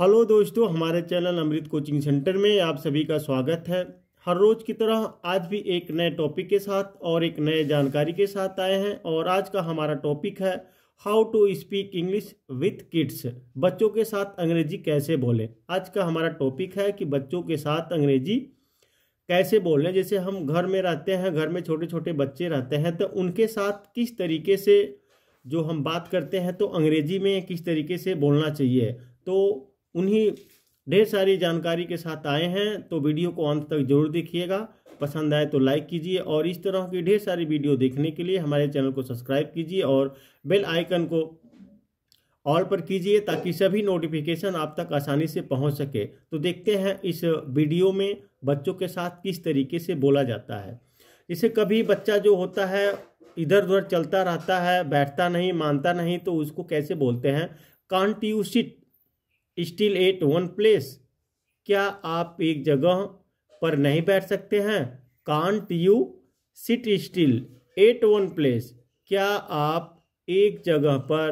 hello दोस्तों हमारे channel अमृत coaching centre में आप सभी का स्वागत है हर रोज़ की तरह आज भी एक नए टॉपिक के साथ और एक नए जानकारी के साथ आए हैं और आज का हमारा टॉपिक है how to speak English with kids बच्चों के साथ अंग्रेजी कैसे बोलें आज का हमारा टॉपिक है कि बच्चों के साथ अंग्रेजी कैसे बोलें जैसे हम घर में रहते हैं घर में छोटे छोटे बच्चे रहते हैं तो उनके साथ किस तरीके से जो हम बात करते हैं तो अंग्रेजी में किस तरीके से बोलना चाहिए तो उन्हीं ढेर सारी जानकारी के साथ आए हैं तो वीडियो को अंत तक जरूर देखिएगा पसंद आए तो लाइक कीजिए और इस तरह की ढेर सारी वीडियो देखने के लिए हमारे चैनल को सब्सक्राइब कीजिए और बेल आइकन को ऑल पर कीजिए ताकि सभी नोटिफिकेशन आप तक आसानी से पहुंच सके तो देखते हैं इस वीडियो में बच्चों के साथ किस तरीके से बोला जाता है इसे कभी बच्चा जो होता है इधर उधर चलता रहता है बैठता नहीं मानता नहीं तो उसको कैसे बोलते हैं can't still at one place क्या आप एक जगह पर नहीं बैठ सकते हैं can't you sit still at one place क्या आप एक जगह पर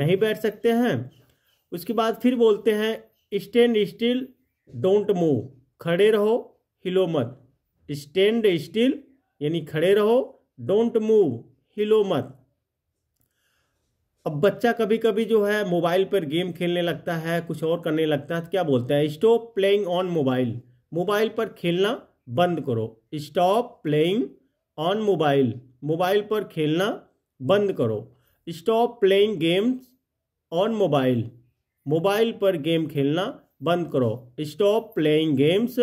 नहीं बैठ सकते हैं उसके बाद फिर बोलते हैं स्टैंड स्टिल डोंट मूव खड़े रहो हिलो मत स्टैंड स्टिल यानी खड़े रहो डोंट मूव हिलो मत अब बच्चा कभी कभी जो है मोबाइल पर गेम खेलने लगता है कुछ और करने लगता है तो क्या बोलते हैं stop playing on mobile mobile पर खेलना बंद करो stop playing on mobile mobile पर खेलना बंद करो stop playing games on mobile mobile पर गेम खेलना बंद करो stop playing games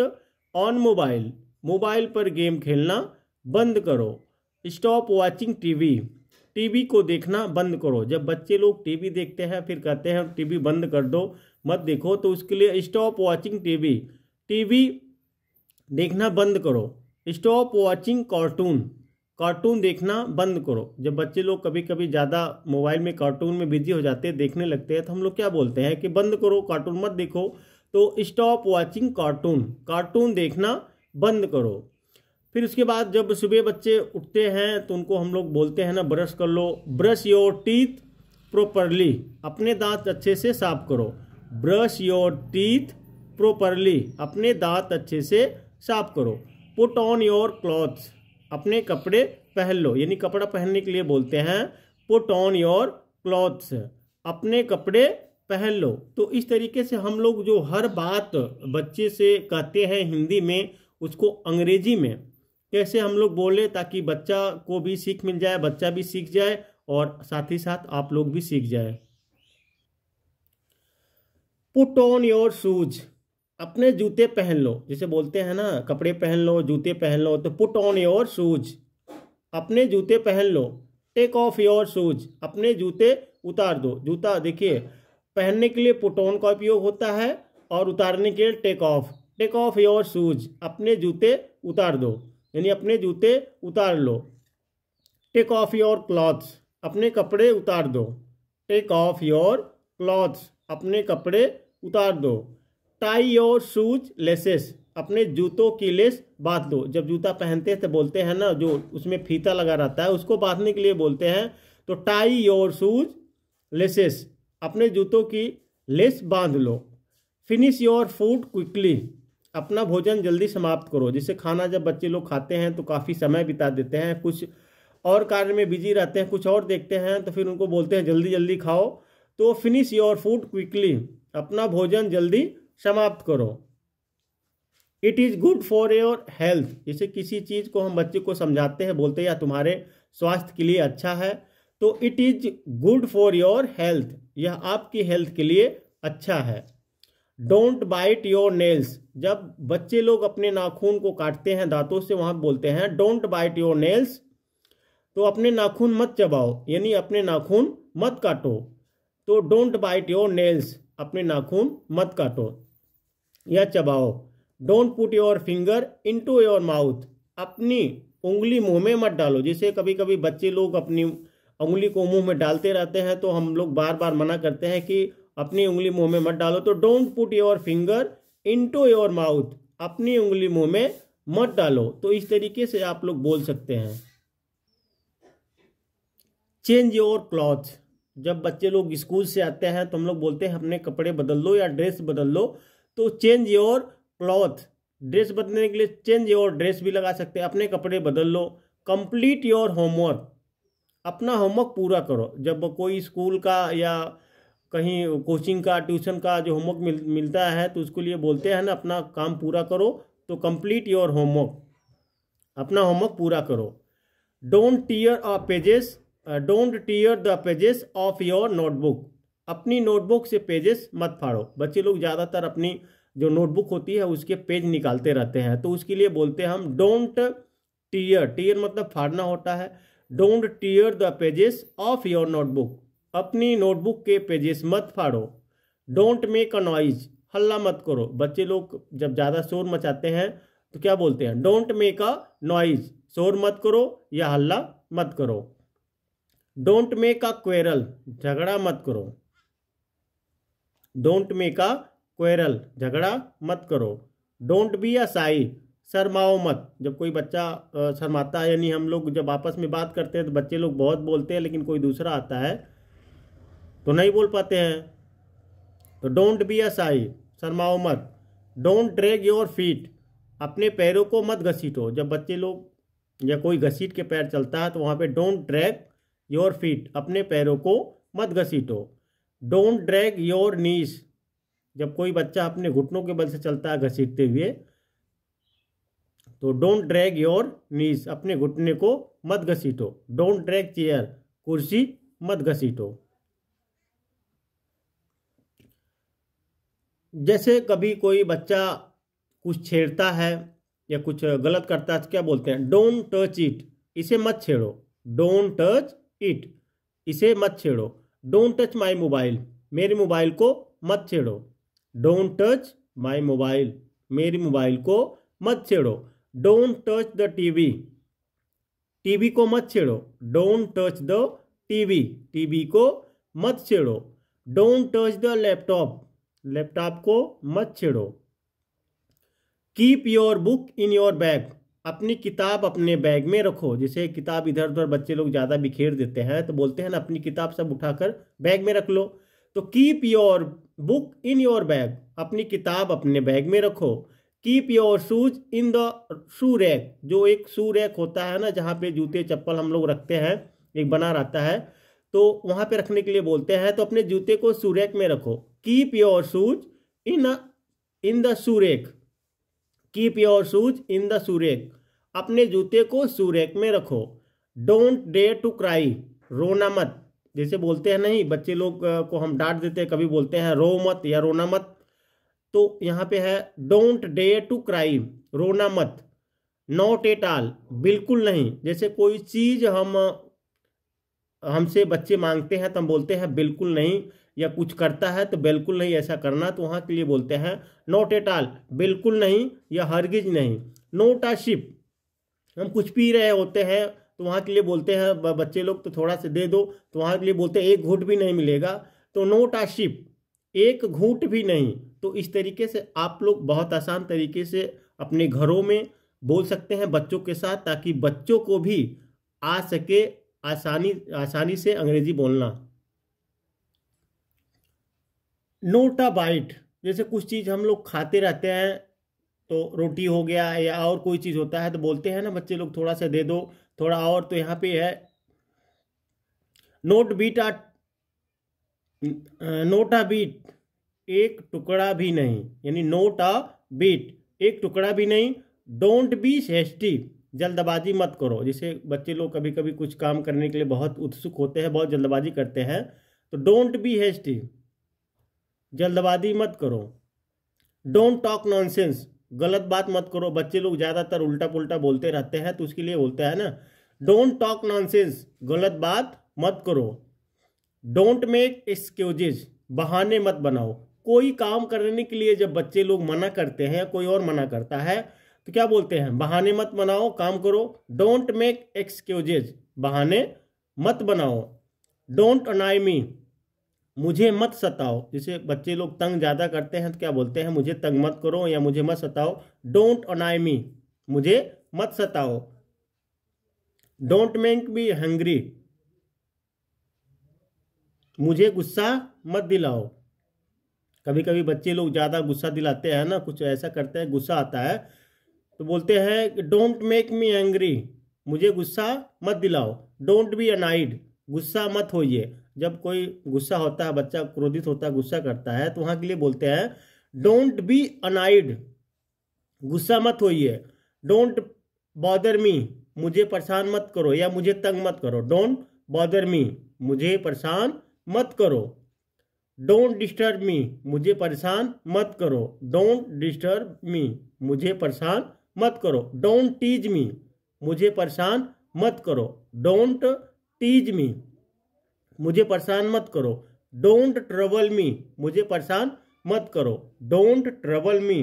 on mobile mobile पर गेम खेलना बंद करो स्टॉप वॉचिंग टीवी टीवी को देखना बंद करो जब बच्चे लोग टीवी देखते हैं फिर कहते हैं टीवी बंद कर दो मत देखो तो उसके लिए स्टॉप वॉचिंग टीवी टीवी देखना बंद करो स्टॉप वॉचिंग कार्टून कार्टून देखना बंद करो जब बच्चे लोग कभी कभी ज़्यादा मोबाइल में कार्टून में बिजी हो जाते हैं देखने लगते हैं तो हम लोग क्या बोलते हैं कि बंद करो कार्टून मत देखो तो स्टॉप वॉचिंग कार्टून कार्टून देखना बंद करो फिर उसके बाद जब सुबह बच्चे उठते हैं तो उनको हम लोग बोलते हैं ना ब्रश कर लो ब्रश योर टीथ प्रॉपरली अपने दांत अच्छे से साफ करो ब्रश योर टीथ प्रॉपरली अपने दांत अच्छे से साफ करो पुट ऑन योर क्लॉथ्स अपने कपड़े पहन लो यानी कपड़ा पहनने के लिए बोलते हैं पुट ऑन योर क्लॉथ्स अपने कपड़े पहन लो तो इस तरीके से हम लोग जो हर बात बच्चे से कहते हैं हिंदी में उसको अंग्रेजी में कैसे हम लोग बोले ताकि बच्चा को भी सीख मिल जाए बच्चा भी सीख जाए और साथ ही साथ आप लोग भी सीख जाए पुट ऑन योर शूज अपने जूते पहन लो जैसे बोलते हैं ना कपड़े पहन लो जूते पहन लो तो पुट ऑन योर शूज अपने जूते पहन लो टेक ऑफ योर शूज अपने जूते उतार दो जूता देखिए पहनने के लिए पुट ऑन का उपयोग होता है और उतारने के लिए take off take off your shoes अपने जूते उतार दो यानी अपने जूते उतार लो टेक ऑफ योर क्लॉथ्स अपने कपड़े उतार दो टेक ऑफ योर क्लॉथ्स अपने कपड़े उतार दो टाई योर शूज लेसेस अपने जूतों की लेस बांध दो जब जूता पहनते हैं तो बोलते हैं ना जो उसमें फीता लगा रहता है उसको बांधने के लिए बोलते हैं तो टाई योर शूज लेसेस अपने जूतों की लेस बांध लो फिनिश योर फूड क्विकली अपना भोजन जल्दी समाप्त करो जैसे खाना जब बच्चे लोग खाते हैं तो काफ़ी समय बिता देते हैं कुछ और कार्य में बिजी रहते हैं कुछ और देखते हैं तो फिर उनको बोलते हैं जल्दी जल्दी खाओ तो फिनिश योर फूड क्विकली अपना भोजन जल्दी समाप्त करो it is good for your health जैसे किसी चीज़ को हम बच्चे को समझाते हैं बोलते हैं या तुम्हारे स्वास्थ्य के लिए अच्छा है तो it is good for your health यह आपकी हेल्थ के लिए अच्छा है डोंट बाइट योर नेल्स जब बच्चे लोग अपने नाखून को काटते हैं दांतों से वहां बोलते हैं डोंट बाइट योर नेल्स तो अपने नाखून मत चबाओ यानी अपने नाखून मत काटो तो डोंट बाइट योर नेल्स अपने नाखून मत काटो या चबाओ don't put your finger into your mouth अपनी उंगली मुंह में मत डालो जैसे कभी कभी बच्चे लोग अपनी उंगली को मुंह में डालते रहते हैं तो हम लोग बार बार मना करते हैं कि अपनी उंगली मुंह में मत डालो तो don't put your finger into your mouth अपनी उंगली मुंह में मत डालो तो इस तरीके से आप लोग बोल सकते हैं चेंज योर क्लॉथ जब बच्चे लोग स्कूल से आते हैं तो हम लोग बोलते हैं अपने कपड़े बदल लो या ड्रेस बदल लो तो चेंज योर क्लॉथ ड्रेस बदलने के लिए चेंज योर ड्रेस भी लगा सकते हैं अपने कपड़े बदल लो कंप्लीट योर होमवर्क अपना होमवर्क पूरा करो जब कोई स्कूल का या कहीं कोचिंग का ट्यूशन का जो होमवर्क मिल मिलता है तो उसके लिए बोलते हैं ना अपना काम पूरा करो तो कंप्लीट योर होमवर्क अपना होमवर्क पूरा करो don't tear a pages don't tear the pages of your notebook अपनी नोटबुक से पेजेस मत फाड़ो बच्चे लोग ज़्यादातर अपनी जो नोटबुक होती है उसके पेज निकालते रहते हैं तो उसके लिए बोलते हैं हम डोंट टीयर टीयर मतलब फाड़ना होता है don't tear the pages of your notebook अपनी नोटबुक के पेजेस मत फाड़ो डोंट मेक अ नॉइज हल्ला मत करो बच्चे लोग जब ज़्यादा शोर मचाते हैं तो क्या बोलते हैं डोंट मेक अ नॉइज शोर मत करो या हल्ला मत करो डोंट मेक अ क्वेरल झगड़ा मत करो डोंट मेक अ क्वेरल झगड़ा मत करो डोंट बी अ साई शर्माओ मत जब कोई बच्चा शर्माता है यानी हम लोग जब आपस में बात करते हैं तो बच्चे लोग बहुत बोलते हैं लेकिन कोई दूसरा आता है तो नहीं बोल पाते हैं तो डोंट बी अ साई शर्माओ मत डोंट ड्रैग योर फीट अपने पैरों को मत घसीटो जब बच्चे लोग या कोई घसीट के पैर चलता है तो वहाँ पे डोंट ड्रैग योर फीट अपने पैरों को मत घसीटो डोंट ड्रैग योर नीस जब कोई बच्चा अपने घुटनों के बल से चलता है घसीटते हुए तो डोंट ड्रैग योर नीस अपने घुटने को मत घसीटो डोंट ड्रैग चेयर कुर्सी मत घसीटो जैसे कभी कोई बच्चा कुछ छेड़ता है या कुछ गलत करता है तो क्या बोलते हैं डोंट टच इट इसे मत छेड़ो डोंट टच इट इसे मत छेड़ो डोंट टच माई मोबाइल मेरे मोबाइल को मत छेड़ो डोंट टच माई मोबाइल मेरे मोबाइल को मत छेड़ो don't touch the TV TV को मत छेड़ो don't touch the TV TV को मत छेड़ो don't touch the laptop laptop को मत छेड़ो keep your book in your bag अपनी किताब अपने बैग में रखो जैसे किताब इधर उधर बच्चे लोग ज़्यादा बिखेर देते हैं तो बोलते हैं ना अपनी किताब सब उठाकर बैग में रख लो तो keep your book in your bag अपनी किताब अपने बैग में रखो keep your shoes in the shoe rack जो एक शू रैक होता है ना जहाँ पे जूते चप्पल हम लोग रखते हैं एक बना रहता है तो वहाँ पे रखने के लिए बोलते हैं तो अपने जूते को शू रैक में रखो keep your shoes in in the shoe rack keep your shoes in the shoe rack अपने जूते को सूरेख में रखो डोंट डे टू क्राई रोना मत जैसे बोलते हैं नहीं बच्चे लोग को हम डांट देते हैं कभी बोलते हैं रो मत या रोना मत तो यहाँ पे है डोंट डे टू क्राई रोना मत नॉट एट आल बिल्कुल नहीं जैसे कोई चीज़ हम हमसे बच्चे मांगते हैं तो हम बोलते हैं बिल्कुल नहीं या कुछ करता है तो बिल्कुल नहीं ऐसा करना तो वहाँ के लिए बोलते हैं नोट एट आल बिल्कुल नहीं या हरगिज नहीं नोट आ शिप हम कुछ पी रहे होते हैं तो वहाँ के लिए बोलते हैं बच्चे लोग तो थोड़ा सा दे दो तो वहाँ के लिए बोलते हैं एक घूट भी नहीं मिलेगा तो नोट आ शिप एक घूट भी नहीं तो इस तरीके से आप लोग बहुत आसान तरीके से अपने घरों में बोल सकते हैं बच्चों के साथ ताकि बच्चों को भी आ सके आसानी आसानी से अंग्रेजी बोलना नोट आ बाइट जैसे कुछ चीज़ हम लोग खाते रहते हैं तो रोटी हो गया या और कोई चीज़ होता है तो बोलते हैं ना बच्चे लोग थोड़ा सा दे दो थोड़ा और तो यहाँ पे है not bit a not a bit एक टुकड़ा भी नहीं यानी नोट आ बीट एक टुकड़ा भी नहीं डोंट बी हेस्टी जल्दबाजी मत करो जैसे बच्चे लोग कभी कभी कुछ काम करने के लिए बहुत उत्सुक होते हैं बहुत जल्दबाजी करते हैं तो डोंट बी हेस्टी जल्दबाजी मत करो डोंट टॉक नॉनसेंस गलत बात मत करो बच्चे लोग ज़्यादातर उल्टा पुल्टा बोलते रहते हैं तो उसके लिए बोलते हैं ना डोंट टॉक नॉनसेंस गलत बात मत करो डोंट मेक एक्सक्यूजेज बहाने मत बनाओ कोई काम करने के लिए जब बच्चे लोग मना करते हैं कोई और मना करता है तो क्या बोलते हैं बहाने मत बनाओ काम करो डोंट मेक एक्सक्यूजेज बहाने मत बनाओ डोंट अनाई मी मुझे मत सताओ जिसे बच्चे लोग तंग ज़्यादा करते हैं तो क्या बोलते हैं मुझे तंग मत करो या मुझे मत सताओ डोंट अनाई मी मुझे मत सताओ डोंट मेक मी हंग्री मुझे गुस्सा मत दिलाओ कभी कभी बच्चे लोग ज़्यादा गुस्सा दिलाते हैं ना कुछ ऐसा करते हैं गुस्सा आता है तो बोलते हैं डोंट मेक मी एंग्री मुझे गुस्सा मत दिलाओ डोंट बी अनाइड गुस्सा मत होइए जब कोई गुस्सा होता है बच्चा क्रोधित होता है गुस्सा करता है तो वहां के लिए बोलते हैं डोंट बी अनाइड गुस्सा मत होइए डोंट बॉदर मी मुझे परेशान मत करो या मुझे तंग मत करो डोंट बॉदर मी मुझे परेशान मत करो डोंट डिस्टर्ब मी मुझे परेशान मत करो डोंट डिस्टर्ब मी मुझे परेशान मत करो डोंट टीज मी मुझे परेशान मत करो डोंट टीज मी मुझे परेशान मत करो डोंट ट्रबल मी मुझे परेशान मत करो डोंट ट्रबल मी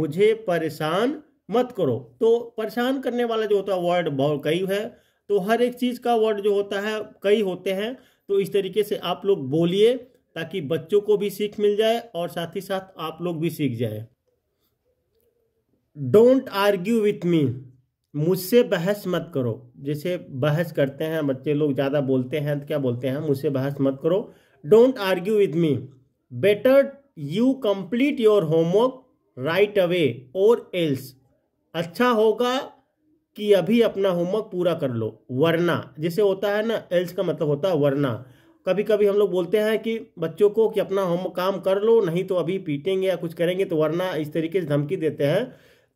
मुझे परेशान मत करो तो परेशान करने वाला जो होता है वर्ड बहुत कई है तो हर एक चीज़ का वर्ड जो होता है कई होते हैं तो इस तरीके से आप लोग बोलिए ताकि बच्चों को भी सीख मिल जाए और साथ ही साथ आप लोग भी सीख जाए डोंट आर्ग्यू विथ मी मुझसे बहस मत करो जैसे बहस करते हैं बच्चे लोग ज़्यादा बोलते हैं तो क्या बोलते हैं मुझसे बहस मत करो don't argue with me better you complete your homework right away or else अच्छा होगा कि अभी अपना होमवर्क पूरा कर लो वरना जैसे होता है ना एल्स का मतलब होता है वरना कभी कभी हम लोग बोलते हैं कि बच्चों को कि अपना होमवर्क काम कर लो नहीं तो अभी पीटेंगे या कुछ करेंगे तो वरना इस तरीके से धमकी देते हैं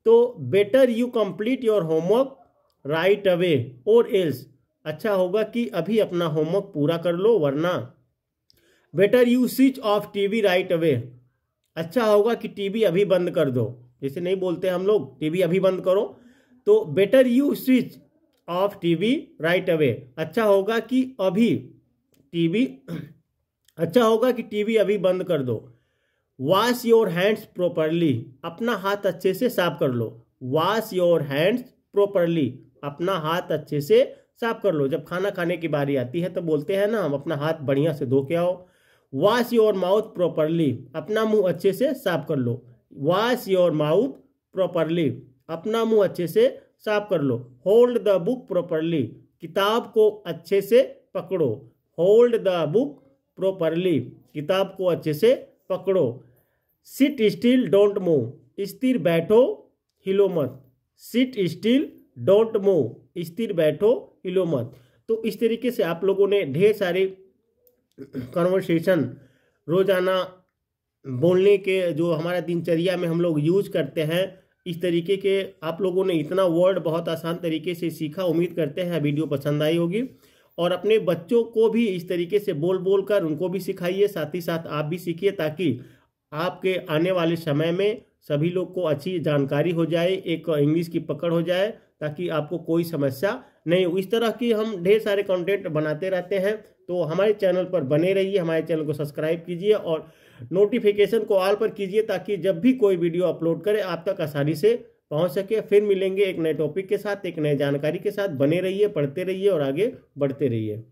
तो better you complete your homework right away or else अच्छा होगा कि अभी अपना होमवर्क पूरा कर लो वरना better you switch off TV right away अच्छा होगा कि टीवी अभी बंद कर दो जैसे नहीं बोलते हम लोग टीवी अभी बंद करो तो better you switch off TV right away अच्छा होगा कि अभी टीवी अच्छा होगा कि टीवी अभी बंद कर दो वॉश योर हैंड्स प्रॉपरली अपना हाथ अच्छे से साफ कर लो वॉश योर हैंड्स प्रॉपरली अपना हाथ अच्छे से साफ कर लो जब खाना खाने की बारी आती है तो बोलते हैं ना हम अपना हाथ बढ़िया से धो के आओ वॉश योर माउथ प्रॉपरली अपना मुंह अच्छे से साफ कर लो वॉश योर माउथ प्रॉपरली अपना मुंह अच्छे से साफ कर लो होल्ड द बुक प्रॉपरली किताब को अच्छे से पकड़ो होल्ड द बुक प्रॉपरली किताब को अच्छे से पकड़ो सिट स्टिल डोंट मूव स्थिर बैठो हिलो मत सिट स्टिल डोंट मूव स्थिर बैठो हिलो मत तो इस तरीके से आप लोगों ने ढेर सारे कन्वर्सेशन रोजाना बोलने के जो हमारा दिनचर्या में हम लोग यूज करते हैं इस तरीके के आप लोगों ने इतना वर्ड बहुत आसान तरीके से सीखा उम्मीद करते हैं वीडियो पसंद आई होगी और अपने बच्चों को भी इस तरीके से बोल बोल कर उनको भी सिखाइए साथ ही साथ आप भी सीखिए ताकि आपके आने वाले समय में सभी लोग को अच्छी जानकारी हो जाए एक इंग्लिश की पकड़ हो जाए ताकि आपको कोई समस्या नहीं हो इस तरह की हम ढेर सारे कंटेंट बनाते रहते हैं तो हमारे चैनल पर बने रहिए हमारे चैनल को सब्सक्राइब कीजिए और नोटिफिकेशन को ऑल पर कीजिए ताकि जब भी कोई वीडियो अपलोड करें आप तक आसानी से पहुंच सके फिर मिलेंगे एक नए टॉपिक के साथ एक नए जानकारी के साथ बने रहिए पढ़ते रहिए और आगे बढ़ते रहिए